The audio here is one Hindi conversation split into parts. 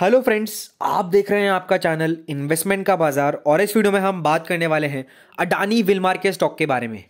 हेलो फ्रेंड्स आप देख रहे हैं आपका चैनल इन्वेस्टमेंट का बाजार और इस वीडियो में हम बात करने वाले हैं अडानी विलमार के स्टॉक के बारे में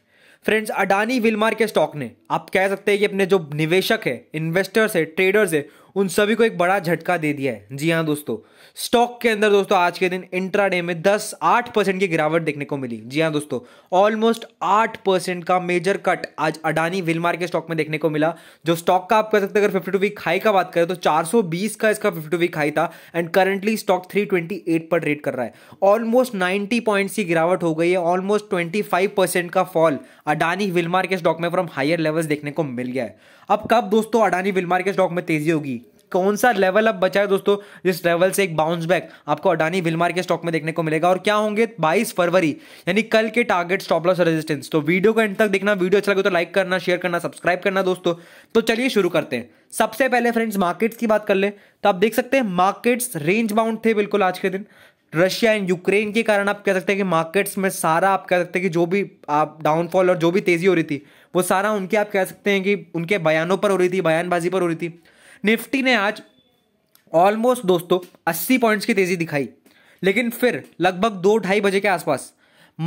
फ्रेंड्स अडानी विलमार के स्टॉक ने आप कह सकते हैं कि अपने जो निवेशक है इन्वेस्टर्स है ट्रेडर्स है उन सभी को एक बड़ा झटका दे दिया है जी हाँ दोस्तों स्टॉक के अंदर दोस्तों आज के दिन इंट्राडे में 10 आठ परसेंट की गिरावट देखने को मिली जी हाँ दोस्तों ऑलमोस्ट आठ परसेंट का मेजर कट आज अडानी विलमार के स्टॉक में देखने को मिला जो स्टॉक का आप कह सकते अगर फिफ्टी टू वीक हाई का बात करें तो 420 का इसका फिफ्टी टू वीक हाई था एंड करंटली स्टॉक 328 पर ट्रेड कर रहा है ऑलमोस्ट 90 पॉइंट की गिरावट हो गई है ऑलमोस्ट ट्वेंटी परसेंट का फॉल अडानी विलमार के स्टॉक में फ्रॉम हायर लेवल्स देखने को मिल गया है अब कब दोस्तों अडानी विलमार के स्टॉक में तेजी होगी कौन सा लेवल अब बचा है दोस्तों जिस लेवल से एक बाउंस बैक आपको अडानी विलमार के स्टॉक में देखने को मिलेगा और क्या होंगे 22 फरवरी यानी कल के टारगेट स्टॉप लॉस रेजिस्टेंस तो वीडियो को एंड तक देखना वीडियो अच्छा लगे तो लाइक करना शेयर करना सब्सक्राइब करना दोस्तों तो चलिए शुरू करते हैं सबसे पहले फ्रेंड्स मार्केट्स की बात कर ले तो आप देख सकते हैं मार्केट्स रेंज बाउंड थे बिल्कुल आज के दिन रशिया एंड यूक्रेन के कारण आप कह सकते हैं कि मार्केट्स में सारा आप कह सकते हैं कि जो भी आप डाउनफॉल और जो भी तेज़ी हो रही थी वो सारा उनके आप कह सकते हैं कि उनके बयानों पर हो रही थी बयानबाजी पर हो रही थी निफ्टी ने आज ऑलमोस्ट दोस्तों अस्सी पॉइंट्स की तेजी दिखाई लेकिन फिर लगभग दो ढाई बजे के आसपास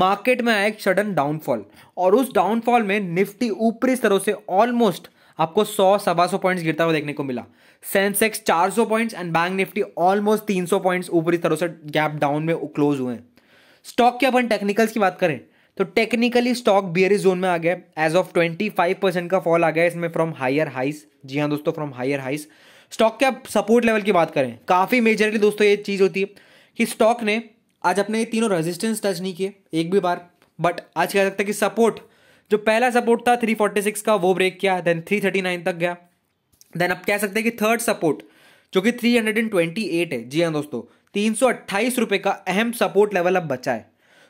मार्केट में आया एक सडन डाउनफॉल और उस डाउनफॉल में निफ्टी ऊपरी स्तरों से ऑलमोस्ट आपको सौ सवा सौ पॉइंट्स गिरता हुआ देखने को मिला Sensex 400 points and bank Nifty almost 300 points ऊपरी तरह से गैप डाउन में क्लोज हुए स्टॉक के अपन टेक्निकल्स की बात करें तो टेक्निकली स्टॉक बियरी जोन में आ गया edge of twenty five percent का फॉल आ गया इसमें फ्रॉम हायर हाइस जी हाँ दोस्तों फ्रॉम हायर हाइस स्टॉक के आप सपोर्ट लेवल की बात करें काफ़ी मेजरली दोस्तों ये चीज़ होती है कि स्टॉक ने आज अपने तीनों रेजिस्टेंस टच नहीं किए एक भी बार बट आज कह सकते हैं कि सपोर्ट जो पहला सपोर्ट था 346 का वो ब्रेक किया देन 339 तक गया देन आप कह सकते हैं कि थर्ड सपोर्ट जो कि 328 है जी हाँ दोस्तों तीन सौ का अहम सपोर्ट लेवल अब बचा है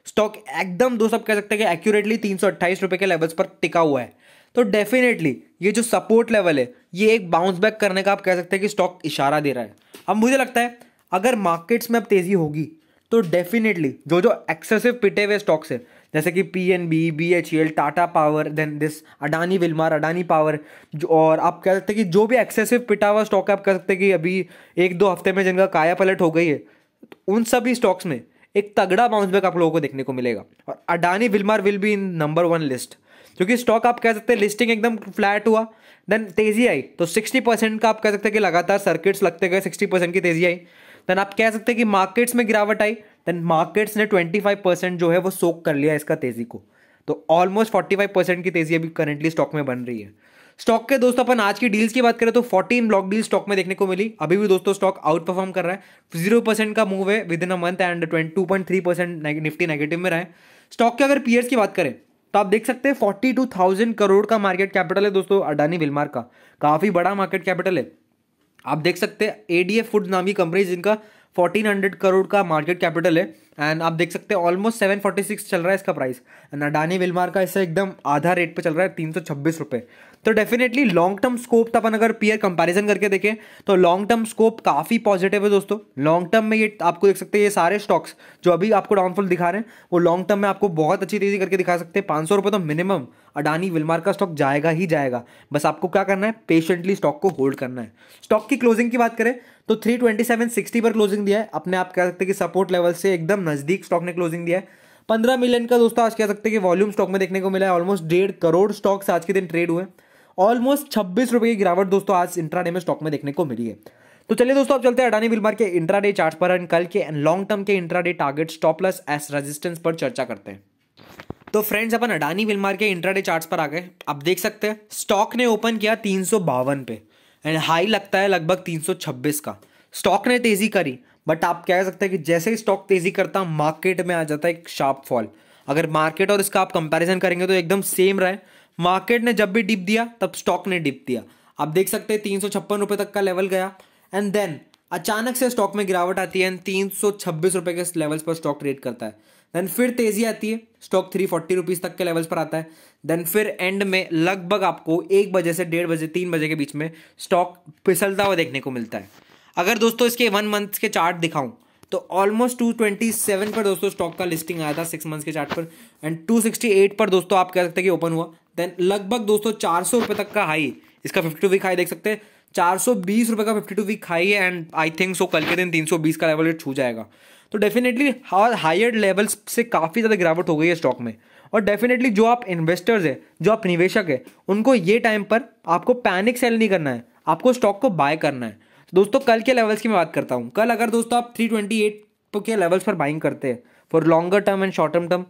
स्टॉक एकदम दो आप कह सकते हैं कि एक्यूरेटली तीन सौ अट्ठाईस रुपये के लेवल्स पर टिका हुआ है तो डेफिनेटली ये जो सपोर्ट लेवल है ये एक बाउंस बैक करने का आप कह सकते हैं कि स्टॉक इशारा दे रहा है अब मुझे लगता है अगर मार्केट्स में अब तेज़ी होगी तो डेफिनेटली जो जो एक्सेसिव पिटे हुए स्टॉक्स हैं जैसे कि P N B B H L Tata power then this Adani Wilmar Adani power जो और आप कह सकते हैं कि जो भी एक्सेसिव पिटा हुआ स्टॉक है आप कह सकते हैं कि अभी एक दो हफ्ते में जिनका काया पलट हो गई है तो उन सभी स्टॉक्स में एक तगड़ा बाउंस बैक आप लोगों को देखने को मिलेगा और Adani Wilmar will be in number one list क्योंकि स्टॉक आप कह सकते हैं लिस्टिंग एकदम फ्लैट हुआ देन तेजी आई तो 60 परसेंट का आप कह सकते हैं कि लगातार सर्किट्स लगते गए 60 परसेंट की तेजी आई देन आप कह सकते हैं कि मार्केट्स में गिरावट आई देन मार्केट्स ने 25 परसेंट जो है वो सोक कर लिया इसका तेजी को तो ऑलमोस्ट 45 परसेंट की तेजी अभी करेंटली स्टॉक में बन रही है स्टॉक के दोस्तों अपन आज की डील्स की बात करें तो 14 ब्लॉक डील स्टॉक में देखने को मिली अभी भी दोस्तों स्टॉक आउट परफॉर्म कर रहा है जीरो परसेंट का मूव है within a month and two point three percent Nifty negative में रहे स्टॉक के अगर पीयर्स की बात करें तो आप देख सकते हैं फोर्टी टू थाउजेंड करोड़ का मार्केट कैपिटल है दोस्तों अडानी विलमार का काफ़ी बड़ा मार्केट कैपिटल है आप देख सकते हैं एडीएफ फूड नाम की कंपनी जिनका 1400 करोड़ का मार्केट कैपिटल है एंड आप देख सकते हैं ऑलमोस्ट 746 चल रहा है इसका प्राइस एंड अडानी विलमार का इससे एकदम आधा रेट पे चल रहा है तीन सौ छब्बीस रुपये तो डेफिनेटली लॉन्ग टर्म स्कोप अपन अगर पीयर कंपैरिजन करके देखें तो लॉन्ग टर्म स्कोप काफ़ी पॉजिटिव है दोस्तों लॉन्ग टर्म में ये आपको देख सकते हैं ये सारे स्टॉक्स जो अभी आपको डाउनफॉल दिखा रहे हैं वो लॉन्ग टर्म में आपको बहुत अच्छी तेज़ी करके दिखा सकते हैं पाँच सौ तो मिनिमम अडानी विलमार का स्टॉक जाएगा ही जाएगा बस आपको क्या करना है पेशेंटली स्टॉक को होल्ड करना है स्टॉक की क्लोजिंग की बात करें तो 327.60 पर क्लोजिंग दिया है अपने आप कह सकते हैं कि सपोर्ट लेवल से एकदम नज़दीक स्टॉक ने क्लोजिंग दिया है पंद्रह मिलियन का दोस्तों आज कह सकते हैं कि वॉल्यूम स्टॉक में देखने को मिला है ऑलमोस्ट डेढ़ करोड़ स्टॉक्स आज के दिन ट्रेड हुए ऑलमोस्ट छब्बीस रुपये की गिरावट दोस्तों आज इंट्रा में स्टॉक में देखने को मिली है तो चलिए दोस्तों अब चलते हैं अडानी विलमार के इंट्रा डे चार्ट पर एंड कल के एंड लॉन्ग टर्म के intraday target stop loss S resistance पर चर्चा करते हैं तो फ्रेंड्स अपन अडानी विलमार के इंट्राडे चार्ट्स पर आ गए आप देख सकते हैं स्टॉक ने ओपन किया तीन पे एंड हाई लगता है लगभग 326 का स्टॉक ने तेज़ी करी बट आप कह सकते हैं कि जैसे ही स्टॉक तेज़ी करता मार्केट में आ जाता है एक शार्प फॉल अगर मार्केट और इसका आप कंपैरिजन करेंगे तो एकदम सेम रहे मार्केट ने जब भी डिप दिया तब स्टॉक ने डिप दिया आप देख सकते हैं तीन रुपए तक का लेवल गया एंड देन अचानक से स्टॉक में गिरावट आती है एंड तीन सौ के लेवल्स पर स्टॉक ट्रेड करता है देन फिर तेजी आती है स्टॉक थ्री फोर्टी रुपीज तक के लेवल्स पर आता है देन फिर एंड में लगभग आपको एक बजे से डेढ़ बजे तीन बजे के बीच में स्टॉक फिसलता हुआ देखने को मिलता है अगर दोस्तों इसके वन मंथ के चार्ट दिखाऊं तो ऑलमोस्ट 227 पर दोस्तों स्टॉक का लिस्टिंग आया था सिक्स मंथ्स के चार्ट पर एंड 268 पर दोस्तों आप कह सकते हैं कि ओपन हुआ देन लगभग दोस्तों चार सौ रुपये तक का हाई इसका फिफ्टी वीक हाई देख सकते हैं चार सौ बीस रुपये का फिफ्टी टू वीक हाई है एंड आई थिंक सो कल के दिन तीन सौ बीस का लेवल छू जाएगा तो डेफिनेटली हायर लेवल्स से काफ़ी ज़्यादा गिरावट हो गई है स्टॉक में और डेफिनेटली जो आप इन्वेस्टर्स है जो आप निवेशक है उनको ये टाइम पर आपको पैनिक सेल नहीं करना है आपको स्टॉक को बाय करना है तो दोस्तों कल के लेवल्स की मैं बात करता हूँ कल अगर दोस्तों आप थ्री ट्वेंटी एट के लेवल्स पर बाइंग करते हैं for longer term and short term term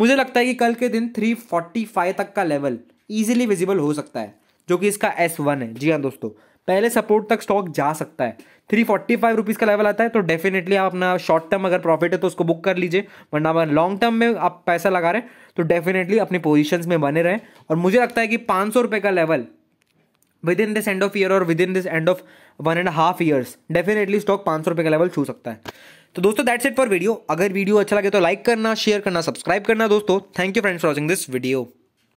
मुझे लगता है कि कल के दिन थ्री फोर्टी फाइव तक का लेवल ईजिली विजिबल हो सकता है जो कि इसका एस वन है जी हाँ दोस्तों पहले सपोर्ट तक स्टॉक जा सकता है थ्री फोर्टी फाइव रुपीज़ का लेवल आता है तो डेफिनेटली आप अपना शॉर्ट टर्म अगर प्रॉफिट है तो उसको बुक कर लीजिए वरना लॉन्ग टर्म में आप पैसा लगा रहे हैं तो डेफिनेटली अपनी पोजिशन में बने रहें और मुझे लगता है कि पाँच सौ रुपये का level within this end of year और within this end of one and half years definitely stock पाँच सौ रुपये का लेवल छू सकता है तो दोस्तों दैट्स इट फॉर वीडियो अगर वीडियो अच्छा लगे तो लाइक करना शेयर करना सब्सक्राइब करना दोस्तों thank you friends for watching this video